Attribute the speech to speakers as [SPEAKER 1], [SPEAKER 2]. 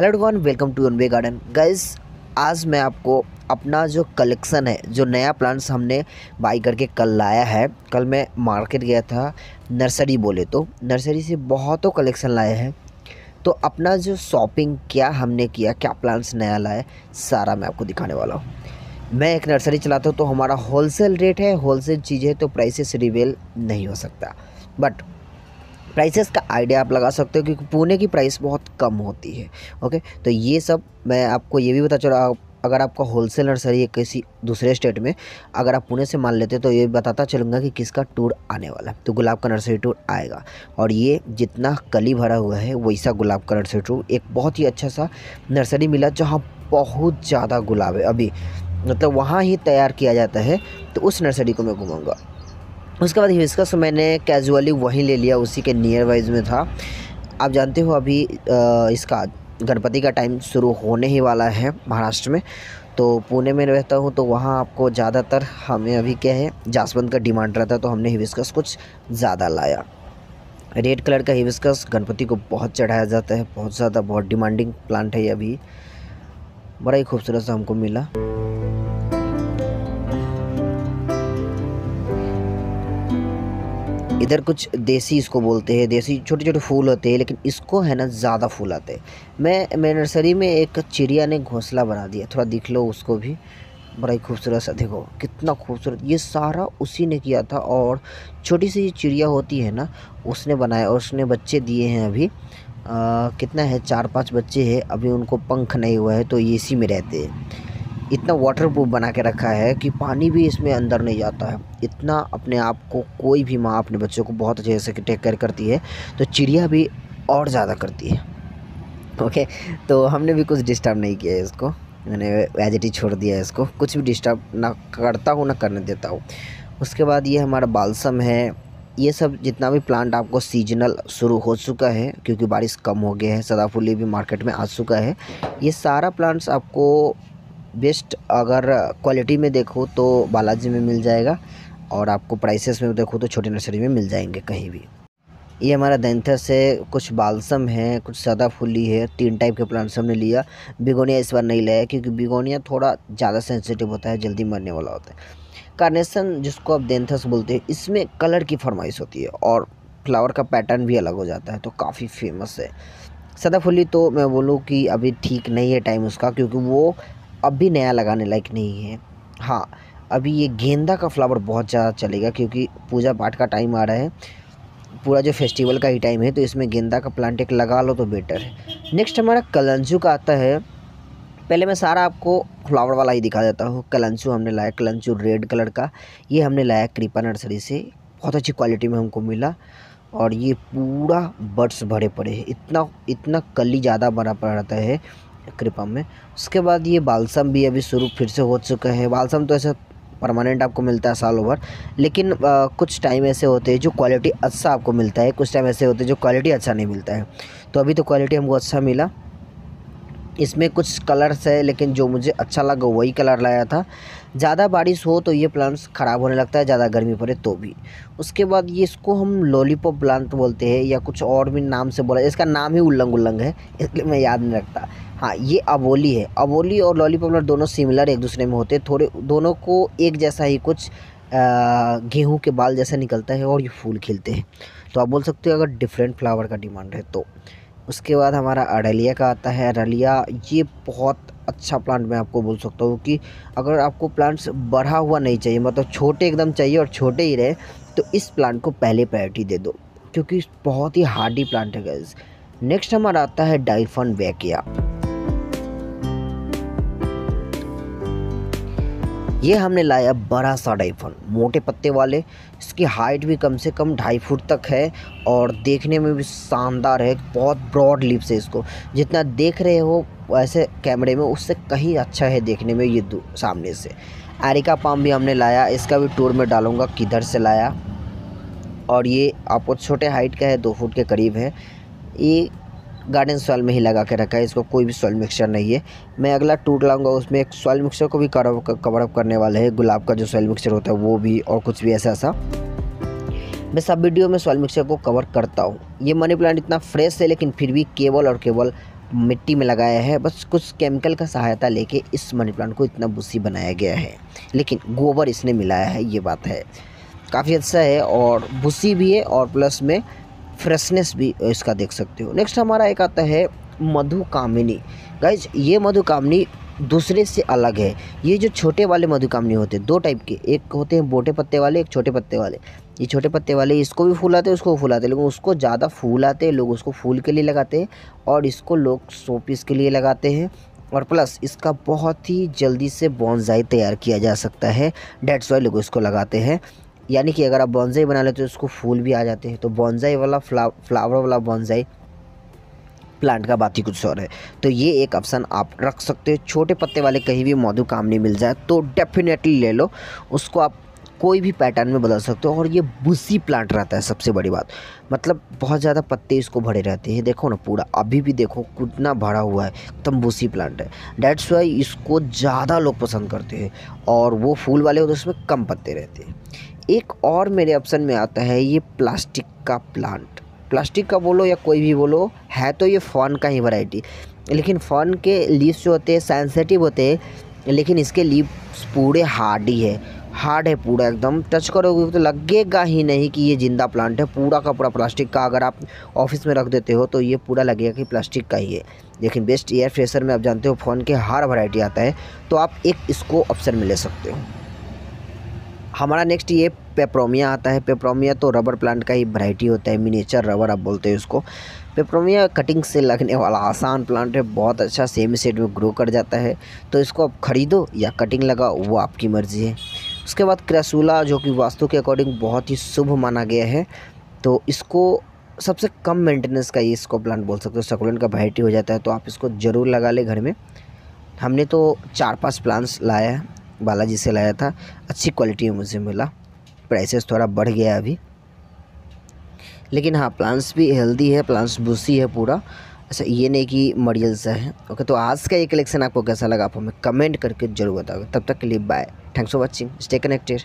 [SPEAKER 1] hello Don welcome to anyway garden guys आज मैं आपको अपना जो कलेक्शन है जो नया प्लांट्स हमने बाई करके कल लाया है कल मैं मार्केट गया था नर्सरी बोले तो नर्सरी से बहुतों कलेक्शन लाए हैं तो अपना जो शॉपिंग क्या हमने किया क्या प्लांट्स नया लाए सारा मैं आपको दिखाने वाला हूँ मैं एक नर्सरी चलाता हूँ तो हमारा होलसेल रेट है होलसेल चीज़ है तो प्राइसेस रिवेल नहीं हो सकता बट प्राइसेस का आइडिया आप लगा सकते हो क्योंकि पुणे की प्राइस बहुत कम होती है ओके तो ये सब मैं आपको ये भी बता चला अगर आपका होलसेल नर्सरी है किसी दूसरे स्टेट में अगर आप पुणे से मान लेते तो ये बताता चलूँगा कि किसका टूर आने वाला है तो गुलाब का नर्सरी टूर आएगा और ये जितना कली भरा हुआ है वैसा गुलाब का नर्सरी टूर एक बहुत ही अच्छा सा नर्सरी मिला जहाँ बहुत ज़्यादा गुलाब है अभी मतलब वहाँ ही तैयार किया जाता है तो उस नर्सरी को मैं घूमूँगा उसके बाद हिस्कस मैंने कैजुअली वहीं ले लिया उसी के नियर वाइज में था आप जानते हो अभी इसका गणपति का टाइम शुरू होने ही वाला है महाराष्ट्र में तो पुणे में रहता हूँ तो वहाँ आपको ज़्यादातर हमें अभी क्या है जासवंत का डिमांड रहता है तो हमने हिविस्कस कुछ ज़्यादा लाया रेड कलर का हिविस्कस गणपति को बहुत चढ़ाया जाता है बहुत ज़्यादा बहुत डिमांडिंग प्लांट है ये अभी बड़ा ही खूबसूरत सा हमको मिला इधर कुछ देसी इसको बोलते हैं देसी छोटे छोटे फूल होते हैं लेकिन इसको है ना ज़्यादा फूल आते हैं मैं मैं नर्सरी में एक चिड़िया ने घोंसला बना दिया थोड़ा दिख लो उसको भी बड़ा ही खूबसूरत सा देखो कितना खूबसूरत ये सारा उसी ने किया था और छोटी सी चिड़िया होती है ना उसने बनाया और उसने बच्चे दिए हैं अभी आ, कितना है चार पांच बच्चे हैं अभी उनको पंख नहीं हुआ है तो ये इसी में रहते हैं इतना वाटर प्रूफ बना के रखा है कि पानी भी इसमें अंदर नहीं जाता है इतना अपने आप को कोई भी माँ अपने बच्चों को बहुत अच्छे से टेक केयर करती है तो चिड़िया भी और ज़्यादा करती है ओके तो हमने भी कुछ डिस्टर्ब नहीं किया है इसको मैंने वेजिटी छोड़ दिया है इसको कुछ भी डिस्टर्ब ना करता हूँ ना करने देता हूँ उसके बाद ये हमारा बालसम है ये सब जितना भी प्लांट आपको सीजनल शुरू हो चुका है क्योंकि बारिश कम हो गया है सदाफुली भी मार्केट में आ चुका है ये सारा प्लांट्स आपको बेस्ट अगर क्वालिटी में देखो तो बालाजी में मिल जाएगा और आपको प्राइसेस में देखो तो छोटी नर्सरी में मिल जाएंगे कहीं भी ये हमारा दैंथस है कुछ बालसम है कुछ सदा फुली है तीन टाइप के प्लांट्स हमने लिया बिगोनिया इस बार नहीं लाया क्योंकि बिगोनिया थोड़ा ज़्यादा सेंसिटिव होता है जल्दी मरने वाला होता है कार्नेसन जिसको आप देंथस बोलते हैं इसमें कलर की फरमाइश होती है और फ्लावर का पैटर्न भी अलग हो जाता है तो काफ़ी फेमस है सदाफुली तो मैं बोलूँ कि अभी ठीक नहीं है टाइम उसका क्योंकि वो अब भी नया लगाने लायक नहीं है हाँ अभी ये गेंदा का फ्लावर बहुत ज़्यादा चलेगा क्योंकि पूजा पाठ का टाइम आ रहा है पूरा जो फेस्टिवल का ही टाइम है तो इसमें गेंदा का प्लांट एक लगा लो तो बेटर है नेक्स्ट हमारा कलंजू का आता है पहले मैं सारा आपको फ्लावर वाला ही दिखा देता हूँ कलंजू हमने लाया कलंजू रेड कलर का ये हमने लाया कृपा नर्सरी से बहुत अच्छी क्वालिटी में हमको मिला और ये पूरा बर्ड्स भरे पड़े हैं इतना इतना कली ज़्यादा भरा पड़ता है कृपा में उसके बाद ये बालसम भी अभी शुरू फिर से हो चुका है बालसम तो ऐसा परमानेंट आपको मिलता है साल ओवर लेकिन आ, कुछ टाइम ऐसे होते हैं जो क्वालिटी अच्छा आपको मिलता है कुछ टाइम ऐसे होते हैं जो क्वालिटी अच्छा नहीं मिलता है तो अभी तो क्वालिटी हमको अच्छा मिला इसमें कुछ कलर्स है लेकिन जो मुझे अच्छा लगा वही कलर लाया था ज़्यादा बारिश हो तो ये प्लांट्स ख़राब होने लगता है ज़्यादा गर्मी पड़े तो भी उसके बाद ये इसको हम लॉलीपॉप प्लांट बोलते हैं या कुछ और भी नाम से बोला इसका नाम ही उल्लंग उल्लंग है इसलिए मैं याद नहीं रखता हाँ ये अबोली है अबोली और लॉली पॉपुलर दोनों सिमिलर एक दूसरे में होते हैं थोड़े दोनों को एक जैसा ही कुछ गेहूं के बाल जैसा निकलता है और ये फूल खिलते हैं तो आप बोल सकते हो अगर डिफरेंट फ्लावर का डिमांड है तो उसके बाद हमारा अडलिया का आता है अरलिया ये बहुत अच्छा प्लांट मैं आपको बोल सकता हूँ कि अगर आपको प्लांट्स बढ़ा हुआ नहीं चाहिए मतलब छोटे एकदम चाहिए और छोटे ही रहे तो इस प्लांट को पहले प्रायोरिटी दे दो क्योंकि बहुत ही हार्डी प्लांट है गैस नेक्स्ट हमारा आता है डाइफन वैकिया ये हमने लाया बड़ा सा डाइफन मोटे पत्ते वाले इसकी हाइट भी कम से कम ढाई फुट तक है और देखने में भी शानदार है बहुत ब्रॉड लिप्स है इसको जितना देख रहे हो ऐसे कैमरे में उससे कहीं अच्छा है देखने में ये सामने से एरिका पाम भी हमने लाया इसका भी टूर में डालूँगा किधर से लाया और ये आपको छोटे हाइट का है दो फुट के करीब है ये गार्डन सॉइल में ही लगा के रखा है इसको कोई भी सॉइल मिक्सचर नहीं है मैं अगला टूट लाऊंगा उसमें एक सॉइल मिक्सचर को भी कवरअप करने वाला है गुलाब का जो सॉइल मिक्सचर होता है वो भी और कुछ भी ऐसा ऐसा मैं सब वीडियो में सॉइल मिक्सचर को कवर करता हूँ ये मनी प्लांट इतना फ्रेश है लेकिन फिर भी केवल और केवल मिट्टी में लगाया है बस कुछ केमिकल का सहायता लेके इस मनी प्लांट को इतना बुसी बनाया गया है लेकिन गोबर इसने मिलाया है ये बात है काफ़ी अच्छा है और भूसी भी है और प्लस में फ्रेशनेस भी इसका देख सकते हो नेक्स्ट हमारा एक आता है मधु कामिनी गाइज ये मधु कामिनी दूसरे से अलग है ये जो छोटे वाले मधुकामनी होते हैं दो टाइप के एक होते हैं बोटे पत्ते वाले एक छोटे पत्ते वाले ये छोटे पत्ते वाले इसको भी फूल आते हैं उसको फूल आते हैं लेकिन उसको ज़्यादा फूल आते हैं लोग उसको फूल के लिए लगाते हैं और इसको लोग सो पीस के लिए लगाते हैं और प्लस इसका बहुत ही जल्दी से बॉन्जाई तैयार किया जा सकता है डेट्स वाई लोग इसको लगाते हैं यानी कि अगर आप बॉन्जाई बना लेते हो उसको फूल भी आ जाते हैं तो बॉन्जाई वाला फ्ला फ्लावर वाला बॉन्जाई प्लांट का बात ही कुछ और है तो ये एक ऑप्शन आप रख सकते हो छोटे पत्ते वाले कहीं भी मौजूद काम नहीं मिल जाए तो डेफिनेटली ले लो उसको आप कोई भी पैटर्न में बदल सकते हो और ये बुसी प्लांट रहता है सबसे बड़ी बात मतलब बहुत ज़्यादा पत्ते इसको भरे रहते हैं देखो ना पूरा अभी भी देखो कितना भरा हुआ है एकदम बुसी प्लांट है डैट्स वाई इसको ज़्यादा लोग पसंद करते हैं और वो फूल वाले होते उसमें कम पत्ते रहते हैं एक और मेरे ऑप्शन में आता है ये प्लास्टिक का प्लांट प्लास्टिक का बोलो या कोई भी बोलो है तो ये फोन का ही वैरायटी लेकिन फ़ोन के लीव्स जो होते हैं सेंसेटिव होते हैं लेकिन इसके लीव्स पूरे हार्डी है हार्ड है पूरा एकदम टच करोगे तो लगेगा ही नहीं कि ये जिंदा प्लांट है पूरा का पूरा प्लास्टिक का अगर आप ऑफिस में रख देते हो तो ये पूरा लगेगा कि प्लास्टिक का ही है लेकिन बेस्ट एयर फ्रेशर में आप जानते हो फ़ोन के हर वैरायटी आता है तो आप एक इसको ऑप्शन में ले सकते हो हमारा नेक्स्ट ये पेप्रोमिया आता है पेप्रोमिया तो रबर प्लांट का ही वैरायटी होता है मिनीचर रबर आप बोलते हैं उसको पेप्रोमिया कटिंग से लगने वाला आसान प्लांट है बहुत अच्छा सेम सेट में ग्रो कर जाता है तो इसको आप ख़रीदो या कटिंग लगाओ वो आपकी मर्ज़ी है उसके बाद क्रैसूला जो कि वास्तु के अकॉर्डिंग बहुत ही शुभ माना गया है तो इसको सबसे कम मेंटेनेंस का ये इसको प्लांट बोल सकते हो सकुलेंट का वैराइटी हो जाता है तो आप इसको ज़रूर लगा ले घर में हमने तो चार पांच प्लांट्स लाया है बालाजी से लाया था अच्छी क्वालिटी में मुझे मिला प्राइसेस थोड़ा बढ़ गया अभी लेकिन हाँ प्लांट्स भी हेल्दी है प्लांट्स बुसी है पूरा अच्छा ये नहीं कि मरियल सा है ओके तो आज का ये कलेक्शन आपको कैसा लगा आप हमें कमेंट करके ज़रूर बताओ तब तक के लिए bye thanks for watching stay connected